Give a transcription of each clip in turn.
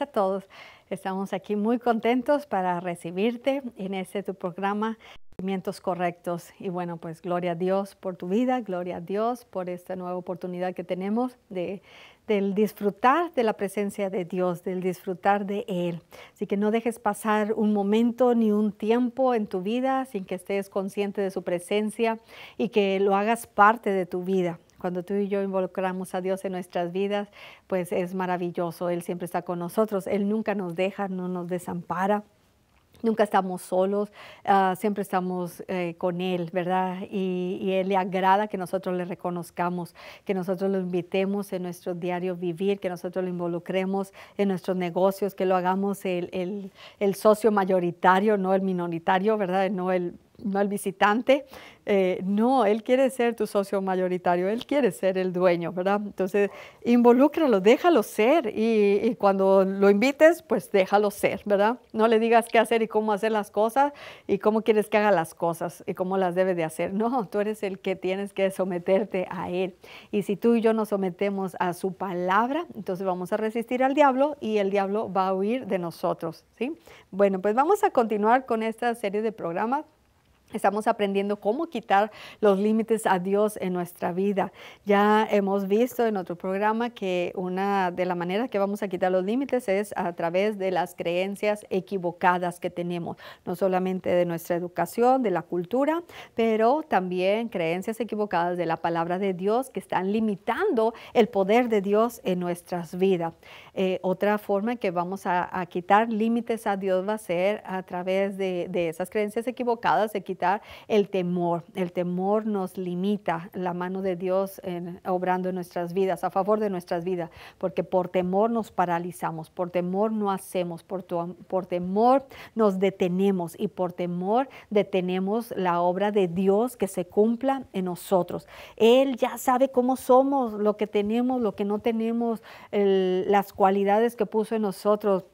a todos. Estamos aquí muy contentos para recibirte en este tu programa Cimientos Correctos. Y bueno, pues gloria a Dios por tu vida, gloria a Dios por esta nueva oportunidad que tenemos de, del disfrutar de la presencia de Dios, del disfrutar de Él. Así que no dejes pasar un momento ni un tiempo en tu vida sin que estés consciente de su presencia y que lo hagas parte de tu vida. Cuando tú y yo involucramos a Dios en nuestras vidas, pues es maravilloso. Él siempre está con nosotros. Él nunca nos deja, no nos desampara. Nunca estamos solos, ah, siempre estamos eh, con Él, ¿verdad? Y, Él le agrada que nosotros le reconozcamos, que nosotros lo invitemos en nuestro diario vivir, que nosotros lo involucremos en nuestros negocios, que lo hagamos el, el socio mayoritario, no el minoritario, ¿verdad? No el no al visitante. Eh, no, él quiere ser tu socio mayoritario, él quiere ser el dueño, ¿verdad? Entonces, involúcralo, déjalo ser y, y, cuando lo invites, pues déjalo ser, ¿verdad? No le digas qué hacer y cómo hacer las cosas y cómo quieres que haga las cosas y cómo las debe de hacer. No, tú eres el que tienes que someterte a él. Y si tú y yo nos sometemos a su palabra, entonces vamos a resistir al diablo y el diablo va a huir de nosotros, ¿sí? Bueno, pues vamos a continuar con esta serie de programas Estamos aprendiendo cómo quitar los límites a Dios en nuestra vida. Ya hemos visto en otro programa que una de las maneras que vamos a quitar los límites es a través de las creencias equivocadas que tenemos, no solamente de nuestra educación, de la cultura, pero también creencias equivocadas de la palabra de Dios que están limitando el poder de Dios en nuestras vidas. Eh, otra forma que vamos a, quitar límites a Dios va a ser a través de, de esas creencias equivocadas de quitar el temor. El temor nos limita la mano de Dios obrando en nuestras vidas, a favor de nuestras vidas, porque por temor nos paralizamos, por temor no hacemos, por, por temor nos detenemos y por temor detenemos la obra de Dios que se cumpla en nosotros. Él ya sabe cómo somos, lo que tenemos, lo que no tenemos, las cualidades que puso en nosotros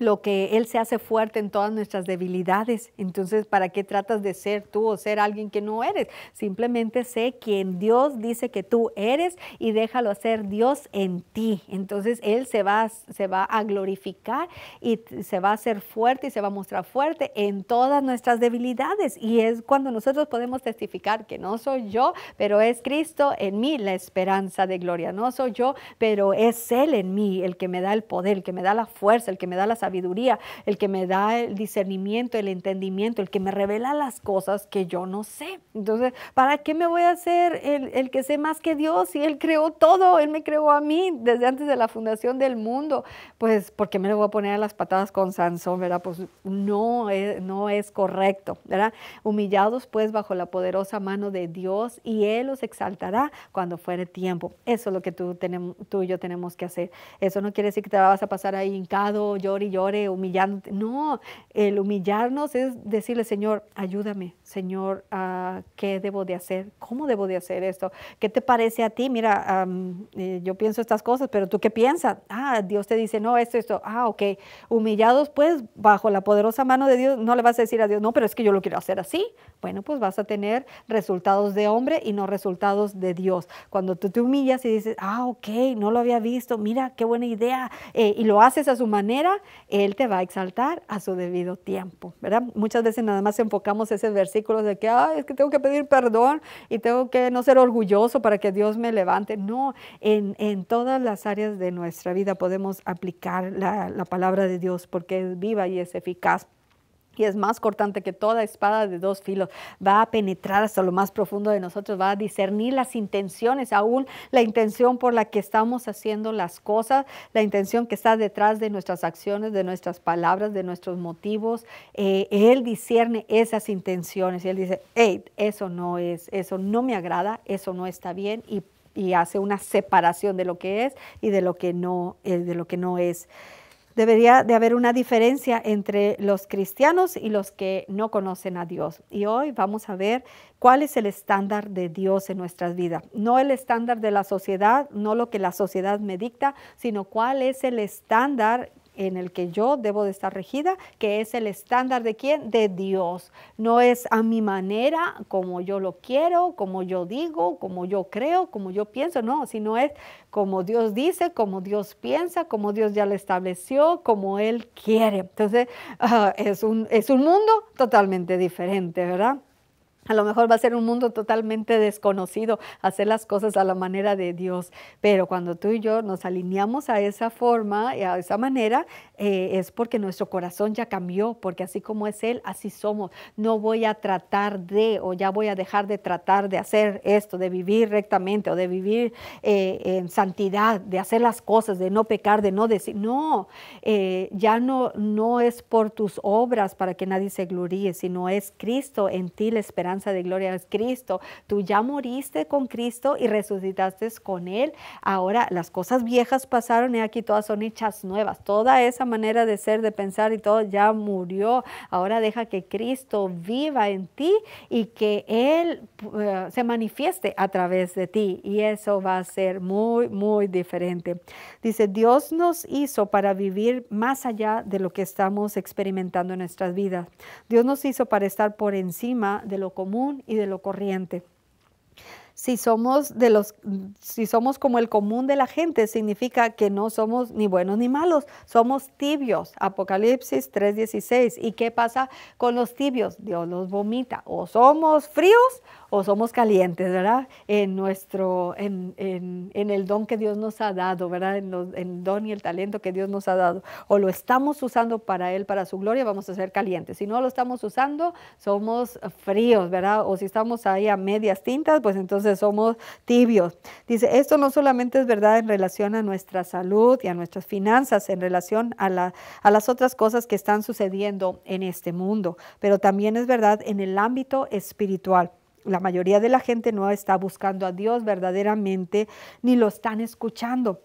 lo que Él se hace fuerte en todas nuestras debilidades. Entonces, ¿para qué tratas de ser tú o ser alguien que no eres? Simplemente sé quien Dios dice que tú eres y déjalo hacer Dios en ti. Entonces, Él se va, se va a glorificar y se va a hacer fuerte y se va a mostrar fuerte en todas nuestras debilidades. Y es cuando nosotros podemos testificar que no soy yo, pero es Cristo en mí la esperanza de gloria. No soy yo, pero es Él en mí el que me da el poder, el que me da la fuerza, el que me da la sabiduría, el que me da el discernimiento, el entendimiento, el que me revela las cosas que yo no sé. Entonces, ¿para qué me voy a hacer el, que sé más que Dios si Él creó todo? Él me creó a mí desde antes de la fundación del mundo. Pues, ¿por qué me lo voy a poner a las patadas con Sansón, verdad? Pues no es, no es correcto, ¿verdad? Humillados pues bajo la poderosa mano de Dios y Él los exaltará cuando fuere tiempo. Eso es lo que tú, tú y yo tenemos que hacer. Eso no quiere decir que te vas a pasar ahí hincado, llor llore No, el humillarnos es decirle, Señor, ayúdame, Señor, ah, ¿qué debo de hacer? ¿Cómo debo de hacer esto? ¿Qué te parece a ti? Mira, eh, yo pienso estas cosas, pero ¿tú qué piensas? Ah, Dios te dice, no, esto, esto. Ah, ok. Humillados, pues, bajo la poderosa mano de Dios, no le vas a decir a Dios, no, pero es que yo lo quiero hacer así bueno, pues vas a tener resultados de hombre y no resultados de Dios. Cuando tú te humillas y dices, ah, ok, no lo había visto, mira, qué buena idea, eh, y lo haces a su manera, Él te va a exaltar a su debido tiempo, ¿verdad? Muchas veces nada más enfocamos ese versículo de que, ah, es que tengo que pedir perdón y tengo que no ser orgulloso para que Dios me levante. No, en, todas las áreas de nuestra vida podemos aplicar la palabra de Dios porque es viva y es eficaz y es más cortante que toda espada de dos filos. Va a penetrar hasta lo más profundo de nosotros, va a discernir las intenciones, aún la intención por la que estamos haciendo las cosas, la intención que está detrás de nuestras acciones, de nuestras palabras, de nuestros motivos. Eh, él discierne esas intenciones y él dice, hey, eso no es, eso no me agrada, eso no está bien y, hace una separación de lo que es y de lo que no, eh, de lo que no es debería de haber una diferencia entre los cristianos y los que no conocen a Dios. Y hoy vamos a ver cuál es el estándar de Dios en nuestras vidas. No el estándar de la sociedad, no lo que la sociedad me dicta, sino cuál es el estándar en el que yo debo de estar regida, que es el estándar de quién? De Dios. No es a mi manera, como yo lo quiero, como yo digo, como yo creo, como yo pienso, no, sino es como Dios dice, como Dios piensa, como Dios ya lo estableció, como Él quiere. Entonces, ah, es, un, es un mundo totalmente diferente, ¿verdad? A lo mejor va a ser un mundo totalmente desconocido, hacer las cosas a la manera de Dios. Pero cuando tú y yo nos alineamos a esa forma y a esa manera, eh, es porque nuestro corazón ya cambió, porque así como es Él, así somos. No voy a tratar de, o ya voy a dejar de tratar de hacer esto, de vivir rectamente, o de vivir eh, en santidad, de hacer las cosas, de no pecar, de no decir. No, eh, ya no, no es por tus obras para que nadie se gloríe, sino es Cristo en ti la esperanza de gloria es Cristo. Tú ya moriste con Cristo y resucitaste con Él. Ahora las cosas viejas pasaron y aquí todas son hechas nuevas. Toda esa manera de ser, de pensar y todo ya murió. Ahora deja que Cristo viva en ti y que Él eh, se manifieste a través de ti. Y eso va a ser muy, muy diferente. Dice, Dios nos hizo para vivir más allá de lo que estamos experimentando en nuestras vidas. Dios nos hizo para estar por encima de lo común común y de lo corriente si somos, de los, si somos como el común de la gente, significa que no somos ni buenos ni malos, somos tibios. Apocalipsis 3:16. ¿Y qué pasa con los tibios? Dios los vomita. O somos fríos o somos calientes, ¿verdad? En nuestro, en, en, el don que Dios nos ha dado, ¿verdad? En, en, el don y el talento que Dios nos ha dado. O lo estamos usando para Él, para su gloria, vamos a ser calientes. Si no lo estamos usando, somos fríos, ¿verdad? O si estamos ahí a medias tintas, pues entonces somos tibios. Dice, esto no solamente es verdad en relación a nuestra salud y a nuestras finanzas, en relación a las otras cosas que están sucediendo en este mundo, pero también es verdad en el ámbito espiritual. La mayoría de la gente no está buscando a Dios verdaderamente ni lo están escuchando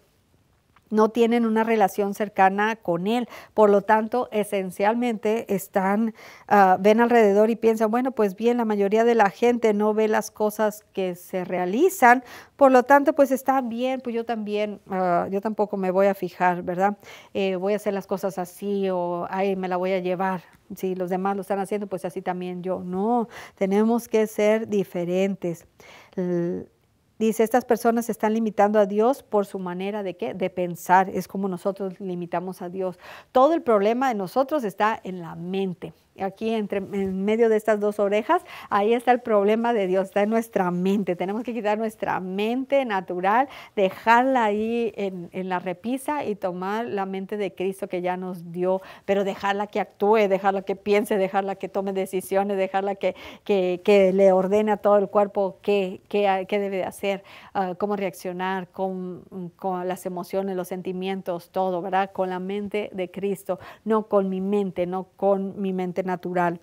no tienen una relación cercana con Él. Por lo tanto, esencialmente están, ah, ven alrededor y piensan, bueno, pues bien, la mayoría de la gente no ve las cosas que se realizan, por lo tanto, pues está bien, pues yo también, ah, yo tampoco me voy a fijar, ¿verdad? Eh, voy a hacer las cosas así o ahí me la voy a llevar. Si los demás lo están haciendo, pues así también yo. No, tenemos que ser diferentes. Dice, estas personas están limitando a Dios por su manera de qué? De pensar. Es como nosotros limitamos a Dios. Todo el problema de nosotros está en la mente aquí entre, en medio de estas dos orejas, ahí está el problema de Dios, está en nuestra mente. Tenemos que quitar nuestra mente natural, dejarla ahí en, la repisa y tomar la mente de Cristo que ya nos dio, pero dejarla que actúe, dejarla que piense, dejarla que tome decisiones, dejarla que, que, le ordene a todo el cuerpo qué, debe de hacer, ah, cómo reaccionar con, con las emociones, los sentimientos, todo, ¿verdad? Con la mente de Cristo, no con mi mente, no con mi mente natural.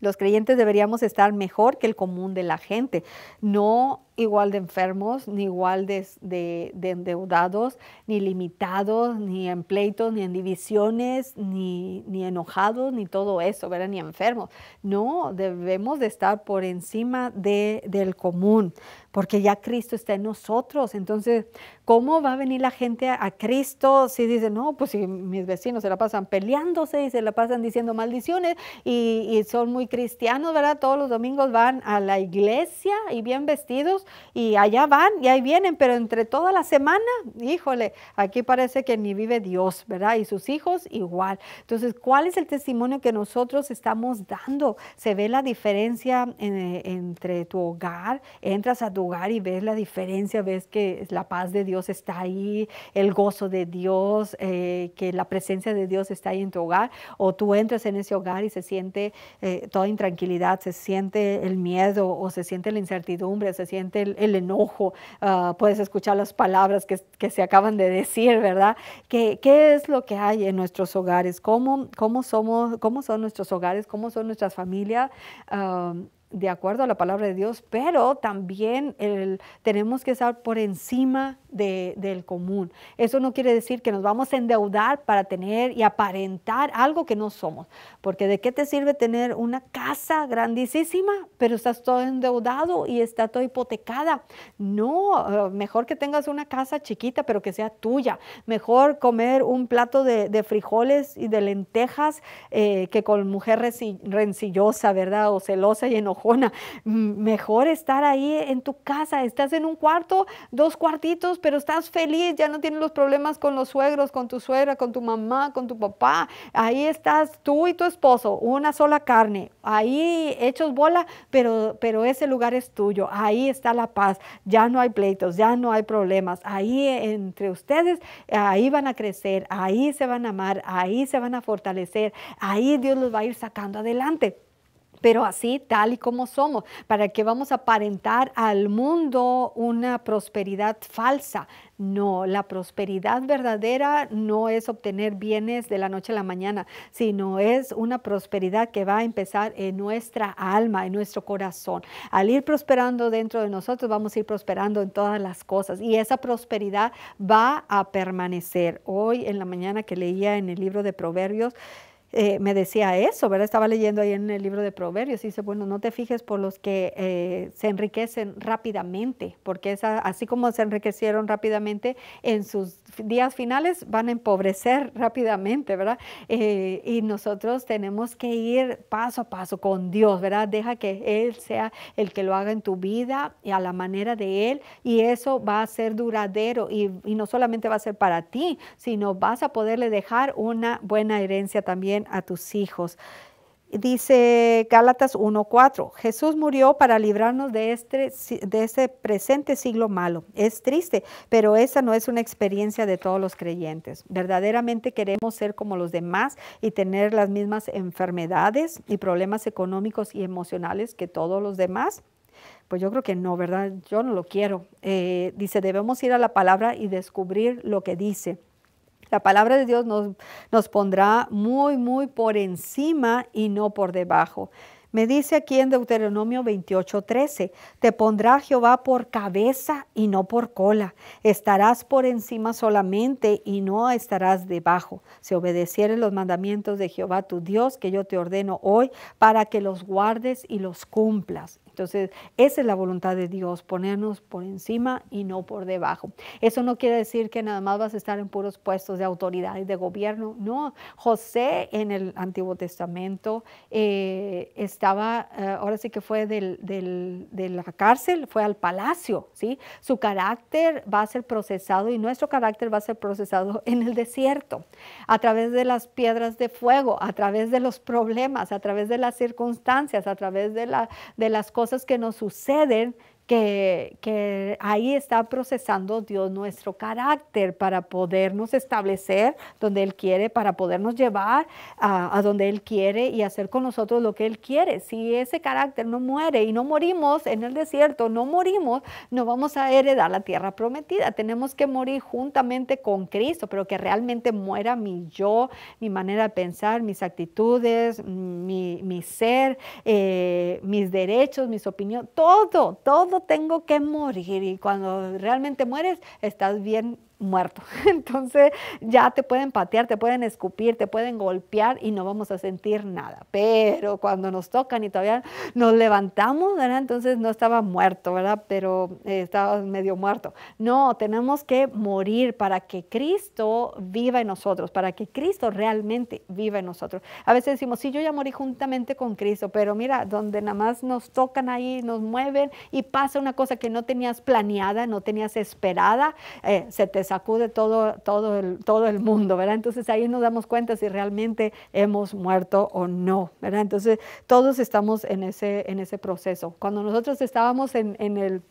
Los creyentes deberíamos estar mejor que el común de la gente, no igual de enfermos, ni igual de, endeudados, ni limitados, ni en pleitos, ni en divisiones, ni, enojados, ni todo eso, ni enfermos. No, debemos de estar por encima de, del común, porque ya Cristo está en nosotros. Entonces, ¿Cómo va a venir la gente a, Cristo si dice, no, pues si mis vecinos se la pasan peleándose y se la pasan diciendo maldiciones y, son muy cristianos, ¿verdad? Todos los domingos van a la iglesia y bien vestidos y allá van y ahí vienen, pero entre toda la semana, híjole, aquí parece que ni vive Dios, ¿verdad? Y sus hijos igual. Entonces, ¿cuál es el testimonio que nosotros estamos dando? Se ve la diferencia eh, entre tu hogar, entras a tu hogar y ves la diferencia, ves que es la paz de Dios está ahí, el gozo de Dios, eh, que la presencia de Dios está ahí en tu hogar, o tú entras en ese hogar y se siente eh, toda intranquilidad, se siente el miedo, o se siente la incertidumbre, se siente el, enojo, ah, puedes escuchar las palabras que, se acaban de decir, ¿verdad? ¿Qué, es lo que hay en nuestros hogares? ¿Cómo, somos, cómo son nuestros hogares? ¿Cómo son nuestras familias? Ah, de acuerdo a la palabra de Dios, pero también tenemos que estar por encima del común. Eso no quiere decir que nos vamos a endeudar para tener y aparentar algo que no somos, porque de qué te sirve tener una casa grandísima, pero estás todo endeudado y está todo hipotecada. No, eh, mejor que tengas una casa chiquita, pero que sea tuya. Mejor comer un plato de, frijoles y de lentejas eh, que con mujer rencillosa, ¿verdad? O celosa y enojona. Mm, mejor estar ahí en tu casa. Estás en un cuarto, dos cuartitos pero estás feliz, ya no tienes los problemas con los suegros, con tu suegra, con tu mamá, con tu papá. Ahí estás tú y tu esposo, una sola carne, ahí hechos bola, pero, pero ese lugar es tuyo, ahí está la paz, ya no hay pleitos, ya no hay problemas, ahí entre ustedes, ahí van a crecer, ahí se van a amar, ahí se van a fortalecer, ahí Dios los va a ir sacando adelante pero así tal y como somos, para que vamos a aparentar al mundo una prosperidad falsa. No, la prosperidad verdadera no es obtener bienes de la noche a la mañana, sino es una prosperidad que va a empezar en nuestra alma, en nuestro corazón. Al ir prosperando dentro de nosotros, vamos a ir prosperando en todas las cosas y esa prosperidad va a permanecer. Hoy en la mañana que leía en el libro de Proverbios, eh, me decía eso, ¿verdad? Estaba leyendo ahí en el libro de Proverbios y dice, bueno, no te fijes por los que eh, se enriquecen rápidamente, porque así como se enriquecieron rápidamente, en sus días finales van a empobrecer rápidamente, ¿verdad? Eh, y nosotros tenemos que ir paso a paso con Dios, ¿verdad? Deja que Él sea el que lo haga en tu vida y a la manera de Él, y eso va a ser duradero y no solamente va a ser para ti, sino vas a poderle dejar una buena herencia también a tus hijos. Dice Gálatas 1:4, Jesús murió para librarnos de este, de este presente siglo malo. Es triste, pero esa no es una experiencia de todos los creyentes. Verdaderamente queremos ser como los demás y tener las mismas enfermedades y problemas económicos y emocionales que todos los demás. Pues yo creo que no, ¿verdad? Yo no lo quiero. Eh, dice, debemos ir a la palabra y descubrir lo que dice. La palabra de Dios nos, pondrá muy, muy por encima y no por debajo. Me dice aquí en Deuteronomio 13, te pondrá Jehová por cabeza y no por cola, estarás por encima solamente y no estarás debajo, si obedecieres los mandamientos de Jehová tu Dios que yo te ordeno hoy, para que los guardes y los cumplas. Entonces, esa es la voluntad de Dios, ponernos por encima y no por debajo. Eso no quiere decir que nada más vas a estar en puros puestos de autoridad y de gobierno. No, José en el Antiguo Testamento eh, eh, estaba, eh, ahora sí que fue del, de la cárcel, fue al palacio, ¿sí? Su carácter va a ser procesado y nuestro carácter va a ser procesado en el desierto, a través de las piedras de fuego, a través de los problemas, a través de las circunstancias, a través de, la, de las cosas que nos suceden que, ahí está procesando Dios nuestro carácter para podernos establecer donde Él quiere, para podernos llevar a, donde Él quiere y hacer con nosotros lo que Él quiere. Si ese carácter no muere y no morimos en el desierto, no morimos, no vamos a heredar la tierra prometida. Tenemos que morir juntamente con Cristo, pero que realmente muera mi yo, mi manera de pensar, mis actitudes, mi, ser, eh, mis derechos, mis opiniones, todo, todo tengo que morir y cuando realmente mueres estás bien muerto. Entonces ya te pueden patear, te pueden escupir, te pueden golpear y no vamos a sentir nada. Pero cuando nos tocan y todavía nos levantamos, entonces no estaba muerto, ¿verdad? Pero eh, estaba medio muerto. No, tenemos que morir para que Cristo viva en nosotros, para que Cristo realmente viva en nosotros. A veces decimos, sí, yo ya morí juntamente con Cristo, pero mira, donde nada más nos tocan ahí, nos mueven y pasa una cosa que no tenías planeada, no tenías esperada, eh, se te sacude todo, todo, el, todo el mundo, ¿verdad? Entonces ahí nos damos cuenta si realmente hemos muerto o no, ¿verdad? Entonces todos estamos en ese, en ese proceso. Cuando nosotros estábamos en, en el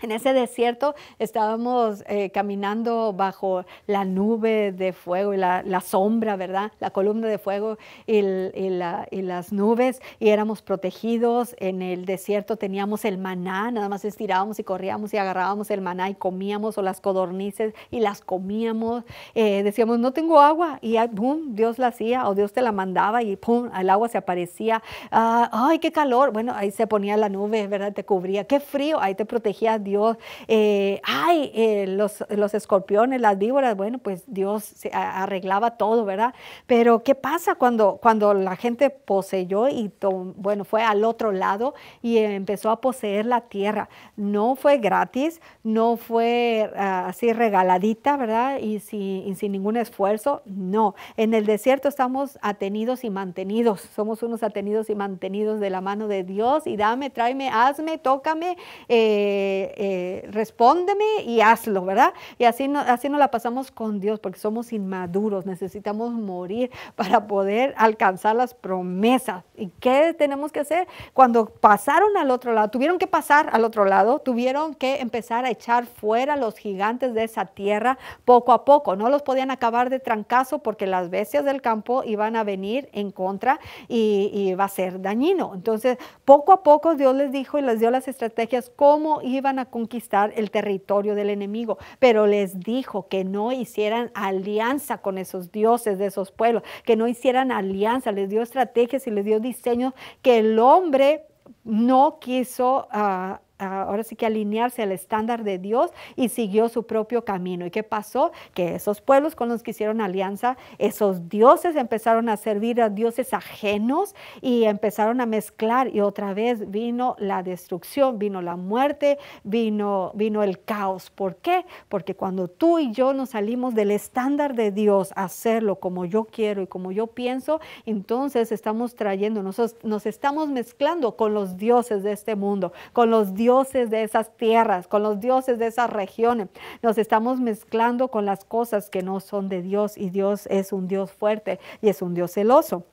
En ese desierto estábamos eh, caminando bajo la nube de fuego y la, sombra, ¿verdad? La columna de fuego y, las nubes y éramos protegidos. En el desierto teníamos el maná, nada más estirábamos y corríamos y agarrábamos el maná y comíamos o las codornices y las comíamos. Eh, decíamos, no tengo agua y boom, Dios la hacía o Dios te la mandaba y pum, el agua se aparecía. Ah, ay, qué calor. Bueno, ahí se ponía la nube, ¿verdad? Te cubría. Qué frío, ahí te protegía Dios Dios, eh, ay, eh, los, escorpiones, las víboras, bueno, pues Dios se arreglaba todo, ¿verdad? Pero ¿qué pasa cuando, cuando la gente poseyó y, bueno, fue al otro lado y empezó a poseer la tierra? No fue gratis, no fue ah, así regaladita, ¿verdad? Y, sin ningún esfuerzo, no. En el desierto estamos atenidos y mantenidos, somos unos atenidos y mantenidos de la mano de Dios y dame, tráeme, hazme, tócame, eh, eh, respóndeme y hazlo, ¿verdad? Y así no, así no la pasamos con Dios porque somos inmaduros, necesitamos morir para poder alcanzar las promesas. ¿Y qué tenemos que hacer? Cuando pasaron al otro lado, tuvieron que pasar al otro lado, tuvieron que empezar a echar fuera los gigantes de esa tierra poco a poco. No los podían acabar de trancazo porque las bestias del campo iban a venir en contra y, y iba a ser dañino. Entonces, poco a poco Dios les dijo y les dio las estrategias cómo iban a conquistar el territorio del enemigo, pero les dijo que no hicieran alianza con esos dioses de esos pueblos, que no hicieran alianza, les dio estrategias y les dio diseños que el hombre no quiso ah, ahora sí que alinearse al estándar de Dios y siguió su propio camino. ¿Y qué pasó? Que esos pueblos con los que hicieron alianza, esos dioses empezaron a servir a dioses ajenos y empezaron a mezclar y otra vez vino la destrucción, vino la muerte, vino, vino el caos. ¿Por qué? Porque cuando tú y yo nos salimos del estándar de Dios hacerlo como yo quiero y como yo pienso, entonces estamos trayendo, nos, nos estamos mezclando con los dioses de este mundo, con los dioses dioses de esas tierras, con los dioses de esas regiones. Nos estamos mezclando con las cosas que no son de Dios y Dios es un Dios fuerte y es un Dios celoso.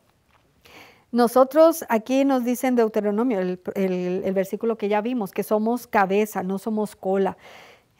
Nosotros aquí nos dicen Deuteronomio, el, el versículo que ya vimos, que somos cabeza, no somos cola.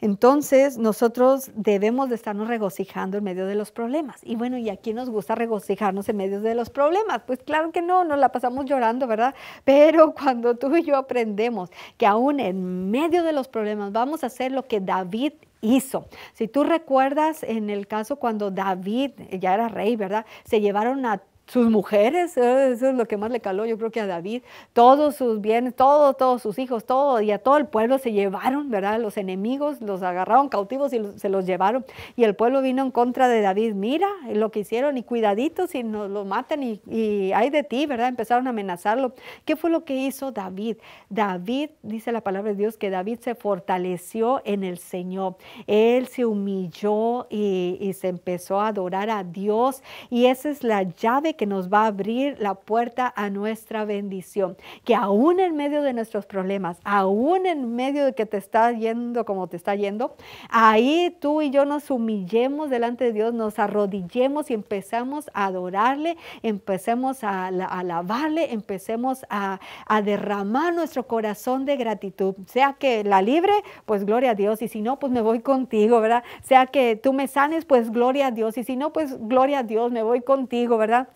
Entonces, nosotros debemos de estarnos regocijando en medio de los problemas. Y bueno, ¿y a quién nos gusta regocijarnos en medio de los problemas? Pues claro que no, nos la pasamos llorando, ¿verdad? Pero cuando tú y yo aprendemos que aún en medio de los problemas vamos a hacer lo que David hizo. Si tú recuerdas en el caso cuando David, ya era rey, ¿verdad? Se llevaron a sus mujeres, ¿eh? eso es lo que más le caló, yo creo que a David, todos sus bienes, todos, todos sus hijos, todo, y a todo el pueblo se llevaron, ¿verdad? Los enemigos los agarraron cautivos y se los llevaron, y el pueblo vino en contra de David, mira lo que hicieron, y cuidadito si nos lo matan, y, hay de ti, ¿verdad? Empezaron a amenazarlo. ¿Qué fue lo que hizo David? David, dice la palabra de Dios, que David se fortaleció en el Señor, él se humilló y, y se empezó a adorar a Dios, y esa es la llave que nos va a abrir la puerta a nuestra bendición. Que aún en medio de nuestros problemas, aún en medio de que te está yendo como te está yendo, ahí tú y yo nos humillemos delante de Dios, nos arrodillemos y empezamos a adorarle, empecemos a, alabarle, empecemos a, a derramar nuestro corazón de gratitud. Sea que la libre, pues gloria a Dios. Y si no, pues me voy contigo, ¿verdad? Sea que tú me sanes, pues gloria a Dios. Y si no, pues gloria a Dios, me voy contigo, ¿verdad?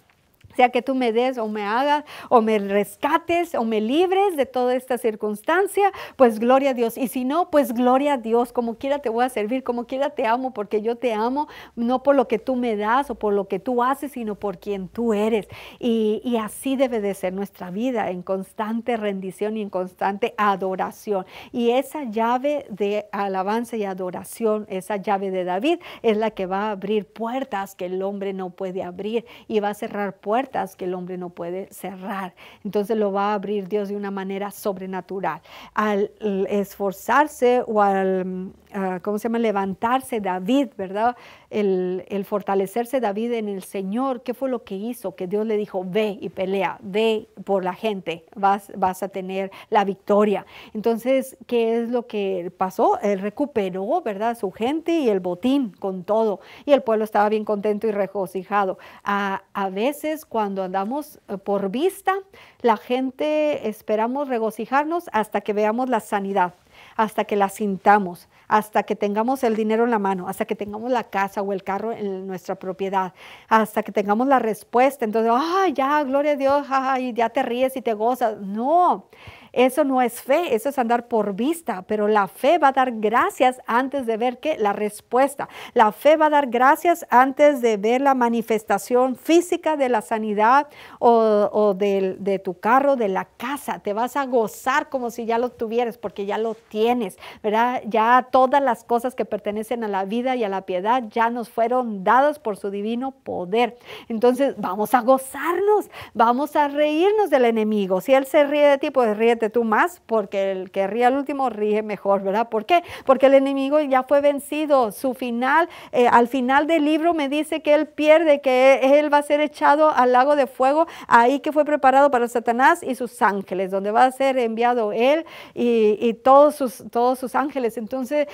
sea que tú me des o me hagas o me rescates o me libres de toda esta circunstancia, pues gloria a Dios. Y si no, pues gloria a Dios, como quiera te voy a servir, como quiera te amo, porque yo te amo, no por lo que tú me das o por lo que tú haces, sino por quien tú eres. Y, así debe de ser nuestra vida, en constante rendición y en constante adoración. Y esa llave de alabanza y adoración, esa llave de David, es la que va a abrir puertas que el hombre no puede abrir y va a cerrar puertas que el hombre no puede cerrar. Entonces lo va a abrir Dios de una manera sobrenatural. Al mm, esforzarse o al, mm, ah, ¿cómo se llama?, levantarse David, ¿verdad? el, fortalecerse David en el Señor, ¿qué fue lo que hizo? Que Dios le dijo, ve y pelea, ve por la gente, vas, vas a tener la victoria. Entonces, ¿qué es lo que pasó? Él recuperó, ¿verdad? Su gente y el botín con todo. Y el pueblo estaba bien contento y regocijado. a veces cuando andamos eh, por vista, la gente esperamos regocijarnos hasta que veamos la sanidad hasta que la sintamos, hasta que tengamos el dinero en la mano, hasta que tengamos la casa o el carro en nuestra propiedad, hasta que tengamos la respuesta. Entonces, ¡ay, ya, gloria a Dios, ¡ay ya te ríes y te gozas. No, eso no es fe, eso es andar por vista, pero la fe va a dar gracias antes de ver que la respuesta. La fe va a dar gracias antes de ver la manifestación física de la sanidad o, de, tu carro, de la casa. Te vas a gozar como si ya lo tuvieras, porque ya lo tienes, ¿verdad? Ya todas las cosas que pertenecen a la vida y a la piedad ya nos fueron dadas por su divino poder. Entonces vamos a gozarnos, vamos a reírnos del enemigo. Si él se ríe de ti, pues ríe tú más, porque el que ríe al último ríe mejor, ¿verdad? ¿Por qué? Porque el enemigo ya fue vencido. Su final, eh, al final del libro me dice que él pierde, que e-, él va a ser echado al lago de fuego, ahí que fue preparado para Satanás y sus ángeles, donde va a ser enviado él y, todos, sus, todos sus ángeles. Entonces,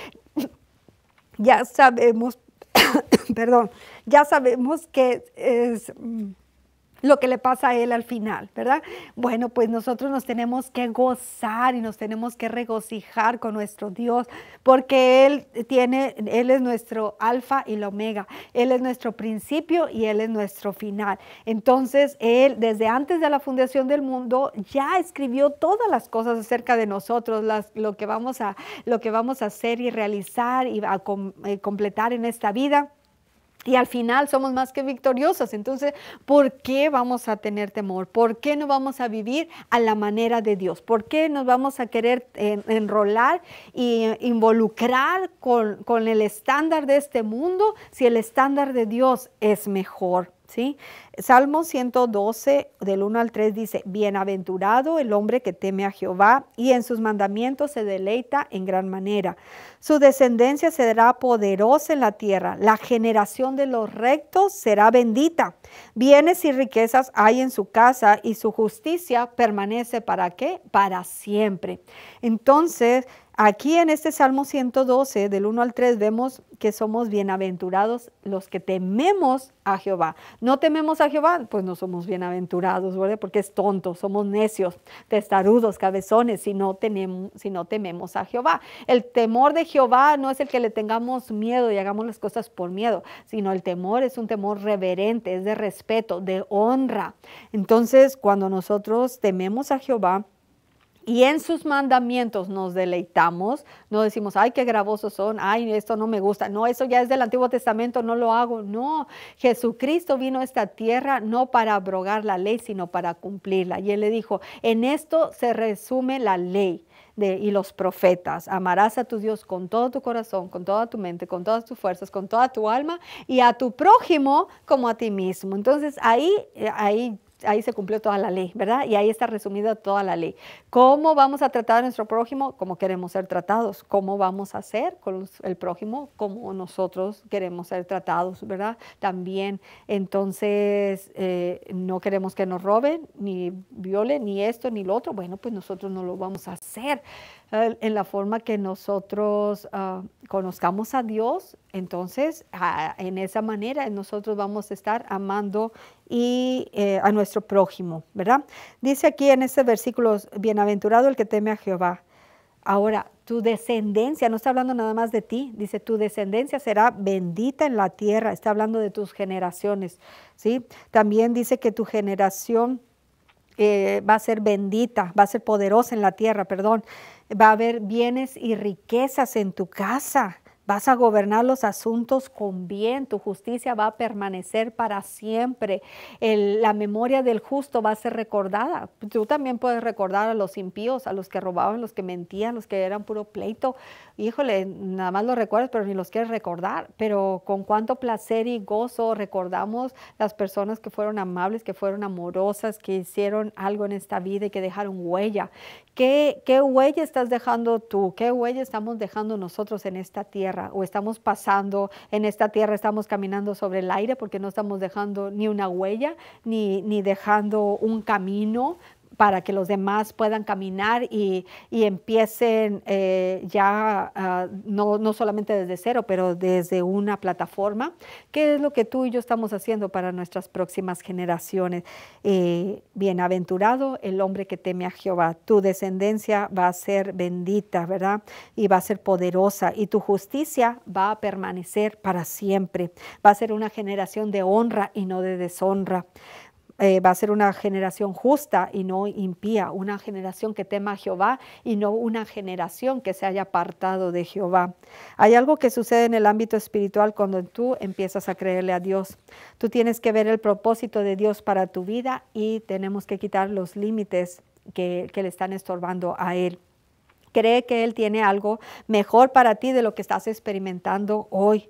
ya sabemos, perdón, ya sabemos que es lo que le pasa a él al final, ¿verdad? Bueno, pues nosotros nos tenemos que gozar y nos tenemos que regocijar con nuestro Dios, porque Él tiene, Él es nuestro alfa y la omega, Él es nuestro principio y Él es nuestro final. Entonces, Él desde antes de la fundación del mundo ya escribió todas las cosas acerca de nosotros, las, lo, que vamos a, lo que vamos a hacer y realizar y eh, completar en esta vida y al final somos más que victoriosos. Entonces, ¿por qué vamos a tener temor? ¿Por qué no vamos a vivir a la manera de Dios? ¿Por qué nos vamos a querer enrolar e involucrar con, con el estándar de este mundo si el estándar de Dios es mejor? ¿Sí? Salmo 112, del 1 al 3 dice, Bienaventurado el hombre que teme a Jehová y en sus mandamientos se deleita en gran manera. Su descendencia será poderosa en la tierra, la generación de los rectos será bendita. Bienes y riquezas hay en su casa y su justicia permanece para qué? Para siempre. Entonces, Aquí en este Salmo 112, del 1 al 3, vemos que somos bienaventurados los que tememos a Jehová. No tememos a Jehová, pues no somos bienaventurados, ¿verdad? Porque es tonto, somos necios, testarudos, cabezones, si no, tenemos, si no tememos a Jehová. El temor de Jehová no es el que le tengamos miedo y hagamos las cosas por miedo, sino el temor es un temor reverente, es de respeto, de honra. Entonces, cuando nosotros tememos a Jehová, y en sus mandamientos nos deleitamos. No decimos, ay, qué gravosos son, ay, esto no me gusta. No, eso ya es del Antiguo Testamento, no lo hago. No, Jesucristo vino a esta tierra no para abrogar la ley, sino para cumplirla. Y él le dijo, en esto se resume la ley. De, y los profetas. Amarás a tu Dios con todo tu corazón, con toda tu mente, con todas tus fuerzas, con toda tu alma y a tu prójimo como a ti mismo. Entonces ahí, eh, ahí ahí se cumplió toda la ley, ¿verdad? Y ahí está resumida toda la ley. ¿Cómo vamos a tratar a nuestro prójimo? Como queremos ser tratados. ¿Cómo vamos a hacer con el prójimo? Como nosotros queremos ser tratados, ¿verdad? También, entonces, eh, no queremos que nos roben, ni violen, ni esto, ni lo otro. Bueno, pues nosotros no lo vamos a hacer. Eh, en la forma que nosotros ah, conozcamos a Dios, entonces, ah, en esa manera nosotros vamos a estar amando y eh, a nuestro prójimo, ¿verdad? Dice aquí en este versículo, bienaventurado el que teme a Jehová. Ahora, tu descendencia, no está hablando nada más de ti, dice, tu descendencia será bendita en la tierra, está hablando de tus generaciones, ¿sí? También dice que tu generación eh, va a ser bendita, va a ser poderosa en la tierra, perdón. Va a haber bienes y riquezas en tu casa. Vas a gobernar los asuntos con bien, tu justicia va a permanecer para siempre. la memoria del justo va a ser recordada. Tú también puedes recordar a los impíos, a los que robaban, los que mentían, los que eran puro pleito. Híjole, nada más los recuerdas, pero ni los quieres recordar. Pero con cuánto placer y gozo recordamos las personas que fueron amables, que fueron amorosas, que hicieron algo en esta vida y que dejaron huella. qué huella estás dejando tú? ¿Qué huella estamos dejando nosotros en esta tierra? o estamos pasando en esta tierra, estamos caminando sobre el aire porque no estamos dejando ni una huella, ni, ni dejando un camino para que los demás puedan caminar y, empiecen eh, ya ah, no, solamente desde cero, pero desde una plataforma, ¿Qué es lo que tú y yo estamos haciendo para nuestras próximas generaciones. Eh, bienaventurado el hombre que teme a Jehová, tu descendencia va a ser bendita, ¿verdad? Y va a ser poderosa y tu justicia va a permanecer para siempre. Va a ser una generación de honra y no de deshonra. Eh, va a ser una generación justa y no impía, una generación que tema a Jehová y no una generación que se haya apartado de Jehová. Hay algo que sucede en el ámbito espiritual cuando tú empiezas a creerle a Dios. Tú tienes que ver el propósito de Dios para tu vida y tenemos que quitar los límites que, que le están estorbando a Él cree que Él tiene algo mejor para ti de lo que estás experimentando hoy.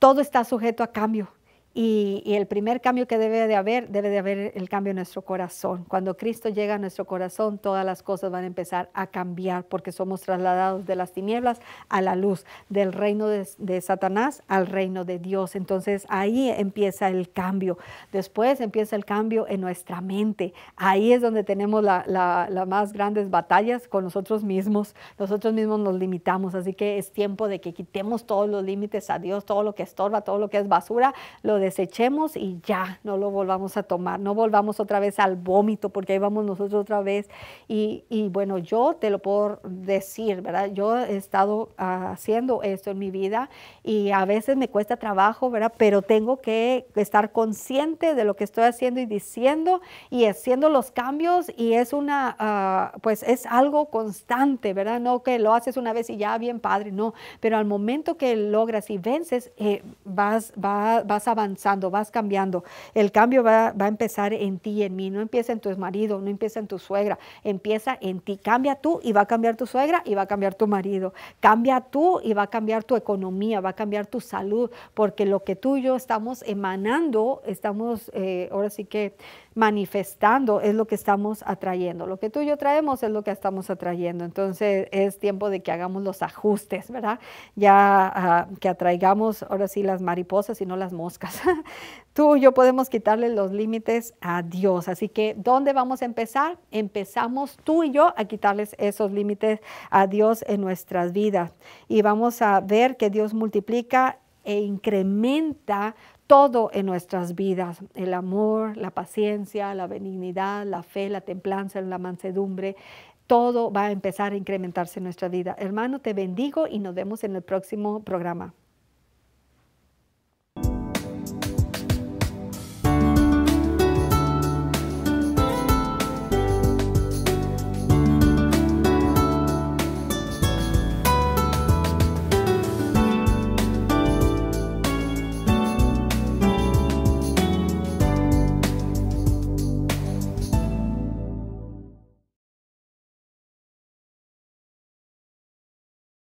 Todo está sujeto a cambio. Y, el primer cambio que debe de haber, debe de haber el cambio en nuestro corazón. Cuando Cristo llega a nuestro corazón, todas las cosas van a empezar a cambiar porque somos trasladados de las tinieblas a la luz, del reino de, Satanás al reino de Dios. Entonces ahí empieza el cambio. Después empieza el cambio en nuestra mente. Ahí es donde tenemos las más grandes batallas con nosotros mismos. Nosotros mismos nos limitamos, así que es tiempo de que quitemos todos los límites a Dios, todo lo que estorba, todo lo que es basura, lo de desechemos y ya, no lo volvamos a tomar, no volvamos otra vez al vómito, porque ahí vamos nosotros otra vez. Y, y bueno, yo te lo puedo decir, ¿verdad? Yo he estado ah, haciendo esto en mi vida y a veces me cuesta trabajo, ¿verdad? Pero tengo que estar consciente de lo que estoy haciendo y diciendo y haciendo los cambios y es una, ah, pues es algo constante, ¿verdad? No que lo haces una vez y ya bien padre, no, pero al momento que logras y vences, eh, vas, vas avanzando vas cambiando. El cambio va, a empezar en ti y en mí. No empieza en tu marido, no empieza en tu suegra, empieza en ti. Cambia tú y va a cambiar tu suegra y va a cambiar tu marido. Cambia tú y va a cambiar tu economía, va a cambiar tu salud, porque lo que tú y yo estamos emanando, estamos eh, ahora sí que manifestando es lo que estamos atrayendo. Lo que tú y yo traemos es lo que estamos atrayendo. Entonces es tiempo de que hagamos los ajustes, ¿verdad? Ya ah, que atraigamos ahora sí las mariposas y no las moscas. tú y yo podemos quitarle los límites a Dios. Así que, ¿dónde vamos a empezar? Empezamos tú y yo a quitarles esos límites a Dios en nuestras vidas. Y vamos a ver que Dios multiplica e incrementa todo en nuestras vidas, el amor, la paciencia, la benignidad, la fe, la templanza, la mansedumbre, todo va a empezar a incrementarse en nuestra vida. Hermano, te bendigo y nos vemos en el próximo programa.